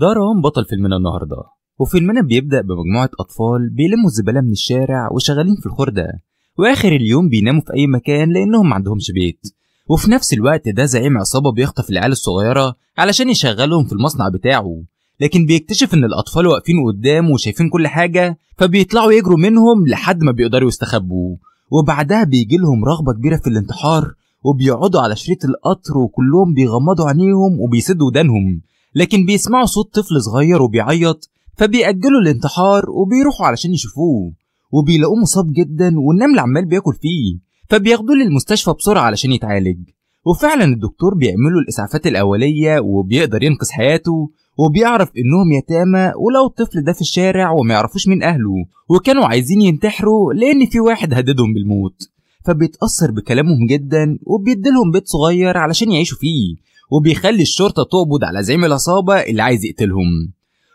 ده رام بطل فيلمنا النهارده وفيلمنا بيبدأ بمجموعة أطفال بيلموا الزبالة من الشارع وشغالين في الخردة وآخر اليوم بيناموا في أي مكان لأنهم معندهمش بيت وفي نفس الوقت ده زعيم عصابة بيخطف العيال الصغيرة علشان يشغلهم في المصنع بتاعه لكن بيكتشف إن الأطفال واقفين قدامه وشايفين كل حاجة فبيطلعوا يجروا منهم لحد ما بيقدروا يستخبوا وبعدها بيجيلهم رغبة كبيرة في الانتحار وبيقعدوا على شريط القطر وكلهم بيغمضوا عينيهم وبيسدوا ودانهم لكن بيسمعوا صوت طفل صغير وبيعيط فبيأجلوا الانتحار وبيروحوا علشان يشوفوه وبيلاقوه مصاب جدا والنمل عمال بياكل فيه فبياخدوه للمستشفى بسرعة علشان يتعالج وفعلا الدكتور بيعملوا الإسعافات الأولية وبيقدر ينقذ حياته وبيعرف إنهم يتامى ولو الطفل ده في الشارع وما يعرفوش من أهله وكانوا عايزين ينتحروا لأن في واحد هددهم بالموت فبيتأثر بكلامهم جدا وبيديلهم بيت صغير علشان يعيشوا فيه وبيخلي الشرطة تقبض على زعيم العصابة اللي عايز يقتلهم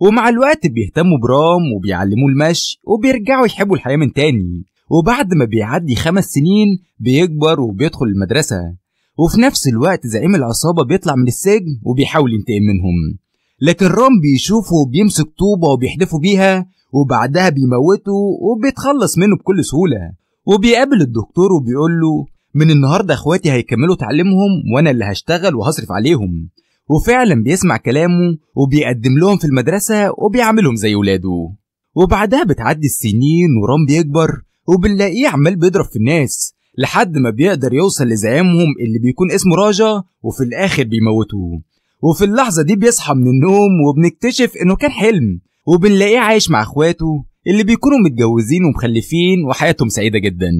ومع الوقت بيهتموا برام وبيعلموه المشي وبيرجعوا يحبوا الحياة من تاني وبعد ما بيعدي خمس سنين بيكبر وبيدخل المدرسة وفي نفس الوقت زعيم العصابة بيطلع من السجن وبيحاول ينتقم منهم لكن رام بيشوفه وبيمسك طوبة وبيحدفه بيها وبعدها بيموته وبيتخلص منه بكل سهولة وبيقابل الدكتور وبيقول له من النهارده اخواتي هيكملوا تعليمهم وانا اللي هشتغل وهصرف عليهم وفعلا بيسمع كلامه وبيقدم لهم في المدرسة وبيعاملهم زي ولاده وبعدها بتعدي السنين ورام بيكبر وبنلاقيه عمال بيضرب في الناس لحد ما بيقدر يوصل لزعيمهم اللي بيكون اسمه راجا وفي الآخر بيموتوه وفي اللحظة دي بيصحى من النوم وبنكتشف إنه كان حلم وبنلاقيه عايش مع إخواته اللي بيكونوا متجوزين ومخلفين وحياتهم سعيدة جدا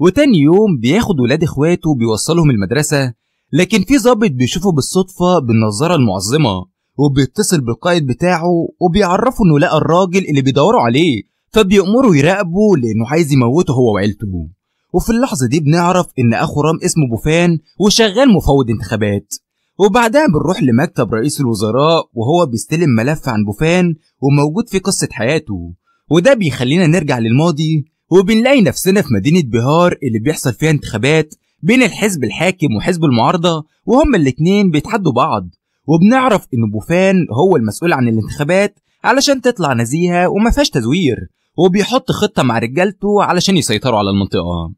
وتاني يوم بياخد ولاد اخواته بيوصلهم المدرسة لكن في ظابط بيشوفه بالصدفة بالنظارة المعظمة وبيتصل بالقائد بتاعه وبيعرفه انه لقى الراجل اللي بيدوروا عليه فبيأمره يراقبه لانه عايز يموته هو وعيلته وفي اللحظة دي بنعرف ان اخو رام اسمه بوفان وشغال مفوض انتخابات وبعدها بنروح لمكتب رئيس الوزراء وهو بيستلم ملف عن بوفان وموجود في قصة حياته وده بيخلينا نرجع للماضي وبنلاقي نفسنا في مدينة بهار اللي بيحصل فيها انتخابات بين الحزب الحاكم وحزب المعارضة وهما الاتنين بيتحدوا بعض وبنعرف ان بوفان هو المسؤول عن الانتخابات علشان تطلع نزيهة وما فيهاش تزوير وبيحط خطة مع رجالته علشان يسيطروا على المنطقة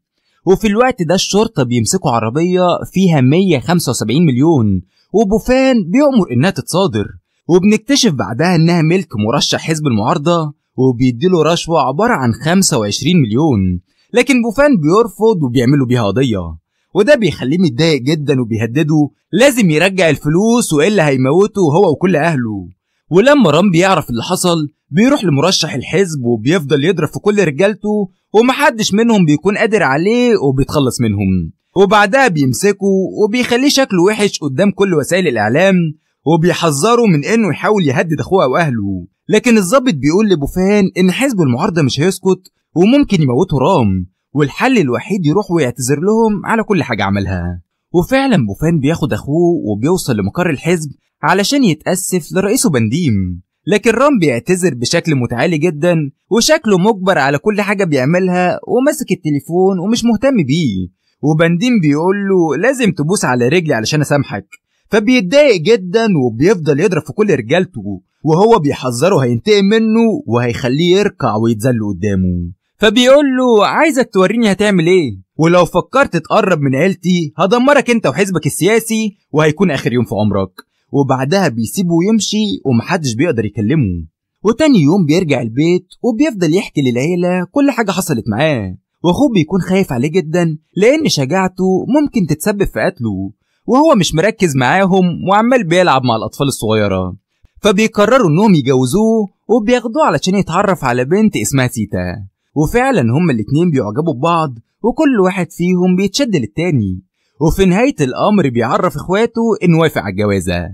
وفي الوقت ده الشرطة بيمسكوا عربية فيها 175 مليون وبوفان بيأمر انها تتصادر وبنكتشف بعدها انها ملك مرشح حزب المعارضة وبيديله رشوة عبارة عن 25 مليون لكن بوفان بيرفض وبيعملوا بيها قضية وده بيخليه متضايق جدا وبيهدده لازم يرجع الفلوس والا هيموته هو وكل اهله ولما رام بيعرف اللي حصل بيروح لمرشح الحزب وبيفضل يضرب في كل رجالته ومحدش منهم بيكون قادر عليه وبيتخلص منهم وبعدها بيمسكه وبيخليه شكله وحش قدام كل وسائل الاعلام وبيحذره من انه يحاول يهدد اخوه واهله لكن الظابط بيقول لبوفان إن حزب المعارضة مش هيسكت وممكن يموتوا رام والحل الوحيد يروح ويعتذر لهم على كل حاجة عملها وفعلا بوفان بياخد أخوه وبيوصل لمقر الحزب علشان يتأسف لرئيسه بنديم لكن رام بيعتذر بشكل متعالي جدا وشكله مجبر على كل حاجة بيعملها وماسك التليفون ومش مهتم بيه وبنديم بيقول له لازم تبوس على رجلي علشان أسامحك فبيتضايق جدا وبيفضل يضرب في كل رجالته وهو بيحذره هينتقم منه وهيخليه يركع ويتذل قدامه فبيقول له عايزك توريني هتعمل ايه ولو فكرت تقرب من عيلتي هدمرك انت وحزبك السياسي وهيكون اخر يوم في عمرك وبعدها بيسيبه ويمشي ومحدش بيقدر يكلمه وتاني يوم بيرجع البيت وبيفضل يحكي للعيلة كل حاجة حصلت معاه واخوه بيكون خايف عليه جدا لان شجاعته ممكن تتسبب في قتله وهو مش مركز معاهم وعمال بيلعب مع الاطفال الصغيره فبيقرروا انهم يجوزوه وبياخدوه علشان يتعرف على بنت اسمها تيتا وفعلا هما الاتنين بيعجبوا ببعض وكل واحد فيهم بيتشد للتاني وفي نهاية الأمر بيعرف إخواته إنه وافق على الجوازة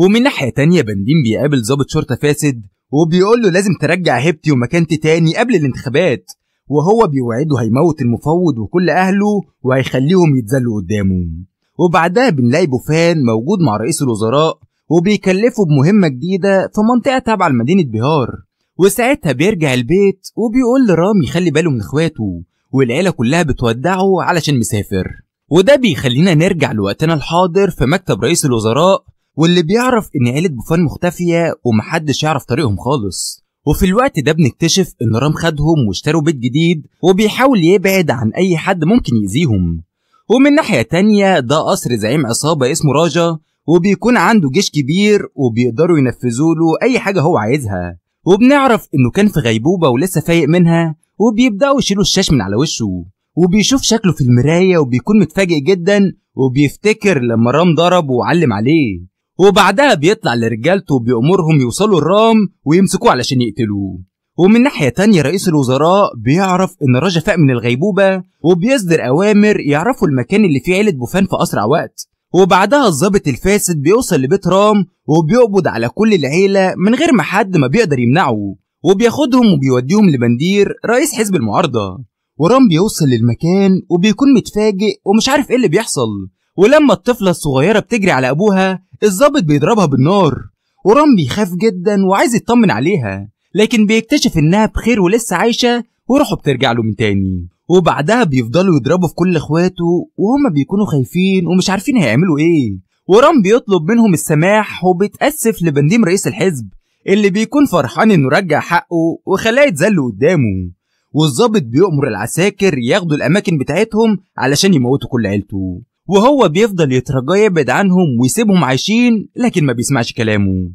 ومن ناحية تانية بندين بيقابل ضابط شرطة فاسد وبيقول له لازم ترجع هيبتي ومكانتي تاني قبل الانتخابات وهو بيوعده هيموت المفوض وكل أهله وهيخليهم يتذلوا قدامه وبعدها بنلاقي بوفان موجود مع رئيس الوزراء وبيكلفه بمهمة جديدة في منطقة تابعة لمدينة بهار وساعتها بيرجع البيت وبيقول لرامي يخلي باله من اخواته والعيلة كلها بتودعه علشان مسافر وده بيخلينا نرجع لوقتنا الحاضر في مكتب رئيس الوزراء واللي بيعرف ان عيلة بوفان مختفية ومحدش يعرف طريقهم خالص وفي الوقت ده بنكتشف ان رام خدهم واشتروا بيت جديد وبيحاول يبعد عن اي حد ممكن يأذيهم ومن ناحية تانية ده قصر زعيم عصابة اسمه راجا وبيكون عنده جيش كبير وبيقدروا ينفذوا له أي حاجة هو عايزها وبنعرف إنه كان في غيبوبة ولسه فايق منها وبيبدأوا يشيلوا الشاش من على وشه وبيشوف شكله في المراية وبيكون متفاجئ جدا وبيفتكر لما رام ضرب وعلم عليه وبعدها بيطلع لرجالته وبيامرهم يوصلوا الرام ويمسكوه علشان يقتلوه ومن ناحية تانية رئيس الوزراء بيعرف إن رجا فاق من الغيبوبة وبيصدر أوامر يعرفوا المكان اللي فيه عيلة بوفان في أسرع وقت وبعدها الظابط الفاسد بيوصل لبيت رام وبيقبض على كل العيلة من غير ما حد ما بيقدر يمنعه وبياخدهم وبيوديهم لبندير رئيس حزب المعارضة ورام بيوصل للمكان وبيكون متفاجئ ومش عارف ايه اللي بيحصل ولما الطفلة الصغيرة بتجري على أبوها الظابط بيضربها بالنار ورام بيخاف جدا وعايز يطمن عليها لكن بيكتشف إنها بخير ولسه عايشة وروحه بترجع له من تاني وبعدها بيفضلوا يضربوا في كل اخواته وهما بيكونوا خايفين ومش عارفين هيعملوا ايه ورام بيطلب منهم السماح وبيتأسف لبنديم رئيس الحزب اللي بيكون فرحان انه رجع حقه وخلاه يتذل قدامه والظابط بيأمر العساكر ياخدوا الأماكن بتاعتهم علشان يموتوا كل عيلته وهو بيفضل يترجى يبعد عنهم ويسيبهم عايشين لكن ما بيسمعش كلامه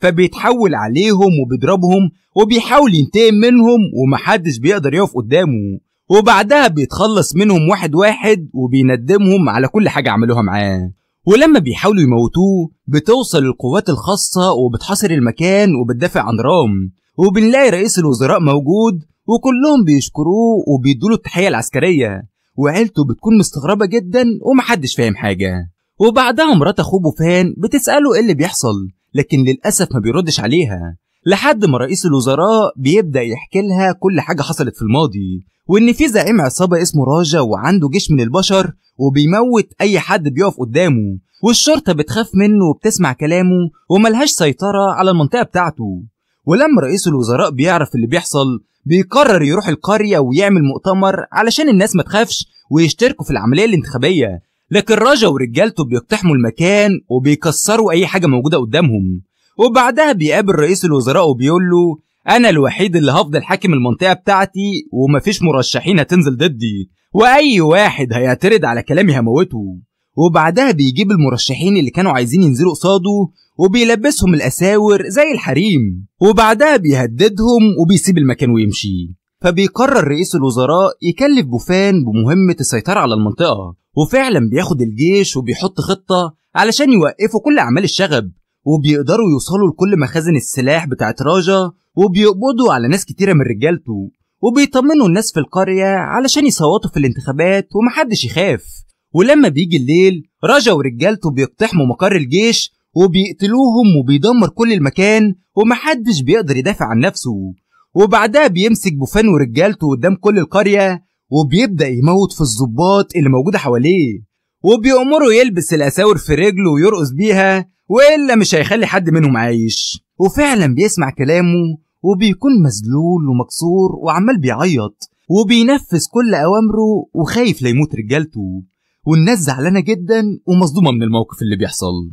فبيتحول عليهم وبيضربهم وبيحاول ينتقم منهم ومحدش بيقدر يقف قدامه وبعدها بيتخلص منهم واحد واحد وبيندمهم على كل حاجة عملوها معاه ولما بيحاولوا يموتوه بتوصل القوات الخاصة وبتحاصر المكان وبتدافع عن رام وبنلاقي رئيس الوزراء موجود وكلهم بيشكروه وبيدوله التحية العسكرية وعيلته بتكون مستغربة جدا ومحدش فاهم حاجة وبعدها مرات اخوه بوفان بتسأله ايه اللي بيحصل لكن للأسف ما بيردش عليها لحد ما رئيس الوزراء بيبدا يحكي لها كل حاجه حصلت في الماضي وان في زعيم عصابه اسمه راجا وعنده جيش من البشر وبيموت اي حد بيقف قدامه والشرطه بتخاف منه وبتسمع كلامه وملهاش سيطره على المنطقه بتاعته ولما رئيس الوزراء بيعرف اللي بيحصل بيقرر يروح القريه ويعمل مؤتمر علشان الناس ما تخافش ويشتركوا في العمليه الانتخابيه لكن راجا ورجالته بيقتحموا المكان وبيكسروا اي حاجه موجوده قدامهم وبعدها بيقابل رئيس الوزراء وبيقول له انا الوحيد اللي هفضل حاكم المنطقه بتاعتي ومفيش مرشحين هتنزل ضدي واي واحد هيعترض على كلامي هموته وبعدها بيجيب المرشحين اللي كانوا عايزين ينزلوا قصاده وبيلبسهم الاساور زي الحريم وبعدها بيهددهم وبيسيب المكان ويمشي فبيقرر رئيس الوزراء يكلف بوفان بمهمة السيطرة على المنطقة وفعلا بياخد الجيش وبيحط خطة علشان يوقفوا كل أعمال الشغب وبيقدروا يوصلوا لكل مخازن السلاح بتاعت راجا وبيقبضوا على ناس كتيرة من رجالته وبيطمنوا الناس في القرية علشان يصوتوا في الانتخابات ومحدش يخاف ولما بيجي الليل راجا ورجالته بيقتحموا مقر الجيش وبيقتلوهم وبيدمر كل المكان ومحدش بيقدر يدافع عن نفسه وبعدها بيمسك بوفان ورجالته قدام كل القرية وبيبدأ يموت في الظباط اللي موجودة حواليه وبيأمره يلبس الأساور في رجله ويرقص بيها وإلا مش هيخلي حد منهم عايش وفعلا بيسمع كلامه وبيكون مذلول ومكسور وعمال بيعيط وبينفذ كل أوامره وخايف لا يموت رجالته والناس زعلانة جدا ومصدومة من الموقف اللي بيحصل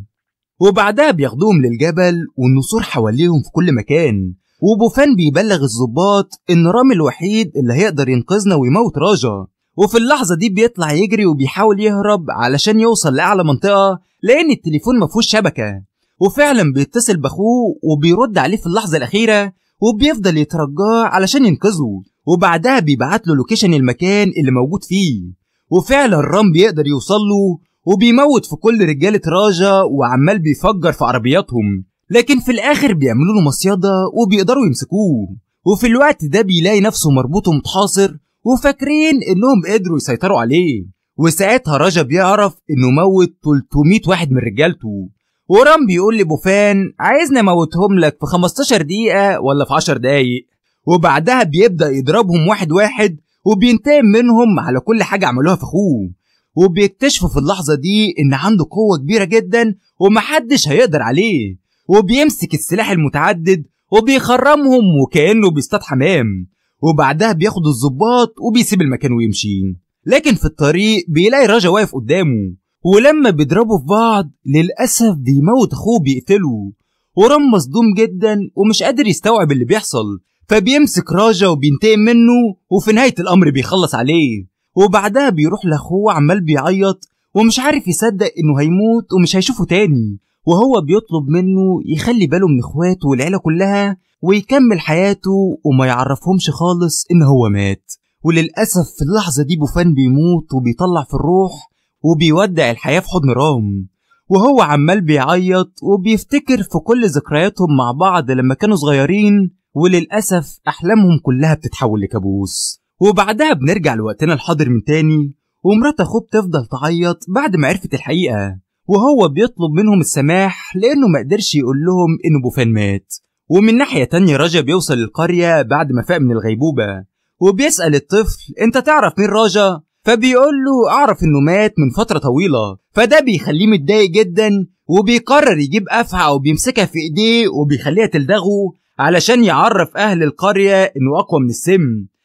وبعدها بياخدوهم للجبل والنسور حواليهم في كل مكان وبوفان بيبلغ الظباط ان رامي الوحيد اللي هيقدر ينقذنا ويموت راجا وفي اللحظة دي بيطلع يجري وبيحاول يهرب علشان يوصل لأعلى منطقة لأن التليفون مفهوش شبكة وفعلا بيتصل بأخوه وبيرد عليه في اللحظة الأخيرة وبيفضل يترجاه علشان ينقذه وبعدها بيبعت له لوكيشن المكان اللي موجود فيه وفعلا رام بيقدر يوصل له وبيموت في كل رجالة راجا وعمال بيفجر في عربياتهم لكن في الآخر بيعملوا له مصيدة وبيقدروا يمسكوه وفي الوقت ده بيلاقي نفسه مربوط ومتحاصر وفاكرين انهم قدروا يسيطروا عليه وساعتها رجا بيعرف انه موت 300 واحد من رجالته ورام بيقول لبوفان عايزني موتهم لك في 15 دقيقة ولا في 10 دقايق وبعدها بيبدأ يضربهم واحد واحد وبينتقم منهم على كل حاجة عملوها في أخوه وبيكتشفوا في اللحظة دي إن عنده قوة كبيرة جدا ومحدش هيقدر عليه وبيمسك السلاح المتعدد وبيخرمهم وكأنه بيصطاد حمام وبعدها بياخد الظباط وبيسيب المكان ويمشي لكن في الطريق بيلاقي راجا واقف قدامه ولما بيضربوا في بعض للأسف بيموت أخوه بيقتله ورام مصدوم جدا ومش قادر يستوعب اللي بيحصل فبيمسك راجا وبينتقم منه وفي نهاية الأمر بيخلص عليه وبعدها بيروح لأخوه عمال بيعيط ومش عارف يصدق إنه هيموت ومش هيشوفه تاني وهو بيطلب منه يخلي باله من إخواته والعيلة كلها ويكمل حياته وما يعرفهمش خالص ان هو مات وللاسف في اللحظه دي بوفان بيموت وبيطلع في الروح وبيودع الحياه في حضن رام وهو عمال بيعيط وبيفتكر في كل ذكرياتهم مع بعض لما كانوا صغيرين وللأسف أحلامهم كلها بتتحول لكابوس وبعدها بنرجع لوقتنا الحاضر من تاني ومرات أخوه بتفضل تعيط بعد ما عرفت الحقيقة وهو بيطلب منهم السماح لأنه مقدرش يقول لهم إن بوفان مات ومن ناحية تانية راجا بيوصل القرية بعد ما فاق من الغيبوبة وبيسأل الطفل أنت تعرف مين راجا؟ فبيقول له أعرف إنه مات من فترة طويلة فده بيخليه متضايق جدا وبيقرر يجيب أفعى وبيمسكها في إيديه وبيخليها تلدغه علشان يعرف أهل القرية إنه أقوى من السم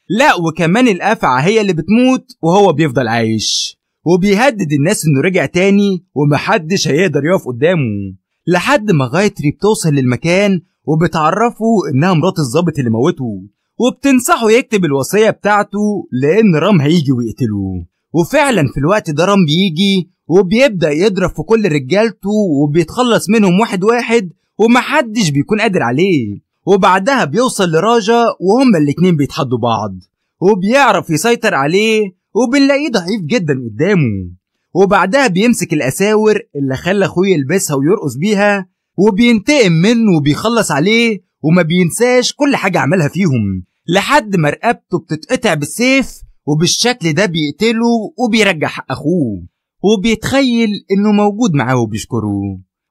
لا وكمان الأفعى هي اللي بتموت وهو بيفضل عايش وبيهدد الناس إنه رجع تاني ومحدش هيقدر يقف قدامه لحد ما غايتري بتوصل للمكان وبتعرفه انها مرات الظابط اللي موته وبتنصحه يكتب الوصية بتاعته لأن رام هيجي ويقتله وفعلا في الوقت ده رام بيجي وبيبدأ يضرب في كل رجالته وبيتخلص منهم واحد واحد ومحدش بيكون قادر عليه وبعدها بيوصل لراجا وهما الاتنين بيتحدوا بعض وبيعرف يسيطر عليه وبنلاقيه ضعيف جدا قدامه وبعدها بيمسك الأساور اللي خلى أخوه يلبسها ويرقص بيها وبينتقم منه وبيخلص عليه وما بينساش كل حاجة عملها فيهم لحد ما رقبته بتتقطع بالسيف وبالشكل ده بيقتله وبيرجع حق أخوه وبيتخيل إنه موجود معاه وبيشكره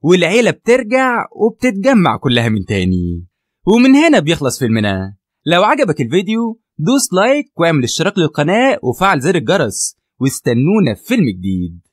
والعيلة بترجع وبتتجمع كلها من تاني ومن هنا بيخلص فيلمنا لو عجبك الفيديو دوس لايك واعمل اشتراك للقناة وفعل زر الجرس واستنونا في فيلم جديد